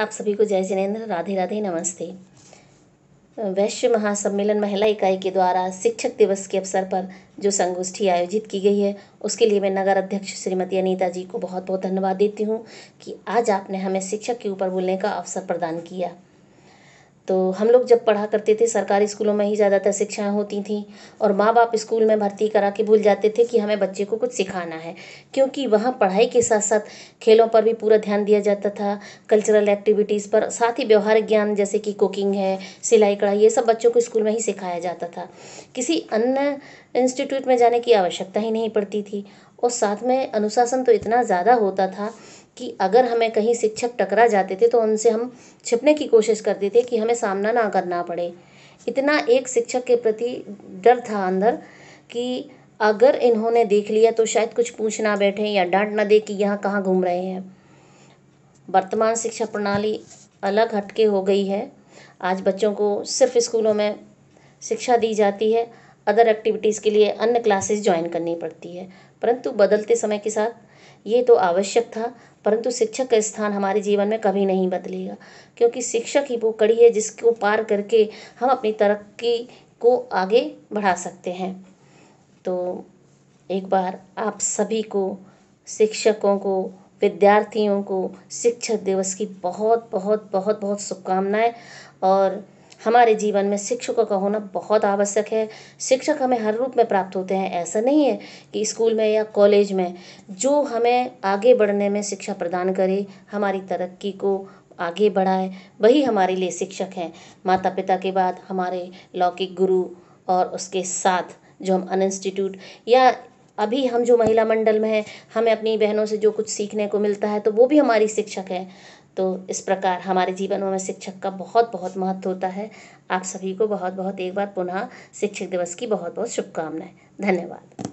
आप सभी को जय जिनेन्द्र राधे राधे नमस्ते वैश्य महासम्मेलन महिला इकाई के द्वारा शिक्षक दिवस के अवसर पर जो संगोष्ठी आयोजित की गई है उसके लिए मैं नगर अध्यक्ष श्रीमती अनीता जी को बहुत बहुत धन्यवाद देती हूँ कि आज आपने हमें शिक्षक के ऊपर बोलने का अवसर प्रदान किया तो हम लोग जब पढ़ा करते थे सरकारी स्कूलों में ही ज़्यादातर शिक्षाएँ होती थी और माँ बाप स्कूल में भर्ती करा के भूल जाते थे कि हमें बच्चे को कुछ सिखाना है क्योंकि वहाँ पढ़ाई के साथ साथ खेलों पर भी पूरा ध्यान दिया जाता था कल्चरल एक्टिविटीज़ पर साथ ही व्यवहारिक ज्ञान जैसे कि कुकिंग है सिलाई कढ़ाई ये सब बच्चों को स्कूल में ही सिखाया जाता था किसी अन्य इंस्टीट्यूट में जाने की आवश्यकता ही नहीं पड़ती थी और साथ में अनुशासन तो इतना ज़्यादा होता था कि अगर हमें कहीं शिक्षक टकरा जाते थे तो उनसे हम छिपने की कोशिश करते थे कि हमें सामना ना करना पड़े इतना एक शिक्षक के प्रति डर था अंदर कि अगर इन्होंने देख लिया तो शायद कुछ पूछ ना बैठे या डांट ना दे कि यहाँ कहाँ घूम रहे हैं वर्तमान शिक्षा प्रणाली अलग हटके हो गई है आज बच्चों को सिर्फ स्कूलों में शिक्षा दी जाती है अदर एक्टिविटीज़ के लिए अन्य क्लासेस ज्वाइन करनी पड़ती है परंतु बदलते समय के साथ ये तो आवश्यक था परंतु शिक्षक का स्थान हमारे जीवन में कभी नहीं बदलेगा क्योंकि शिक्षक ही वो कड़ी है जिसको पार करके हम अपनी तरक्की को आगे बढ़ा सकते हैं तो एक बार आप सभी को शिक्षकों को विद्यार्थियों को शिक्षक दिवस की बहुत बहुत बहुत बहुत शुभकामनाएँ और हमारे जीवन में शिक्षकों का होना बहुत आवश्यक है शिक्षक हमें हर रूप में प्राप्त होते हैं ऐसा नहीं है कि स्कूल में या कॉलेज में जो हमें आगे बढ़ने में शिक्षा प्रदान करे हमारी तरक्की को आगे बढ़ाए वही हमारे लिए शिक्षक हैं माता पिता के बाद हमारे लौकिक गुरु और उसके साथ जो हम अन इंस्टीट्यूट या अभी हम जो महिला मंडल में हैं हमें अपनी बहनों से जो कुछ सीखने को मिलता है तो वो भी हमारी शिक्षक है तो इस प्रकार हमारे जीवन में शिक्षक का बहुत बहुत महत्व होता है आप सभी को बहुत बहुत एक बार पुनः शिक्षक दिवस की बहुत बहुत शुभकामनाएं धन्यवाद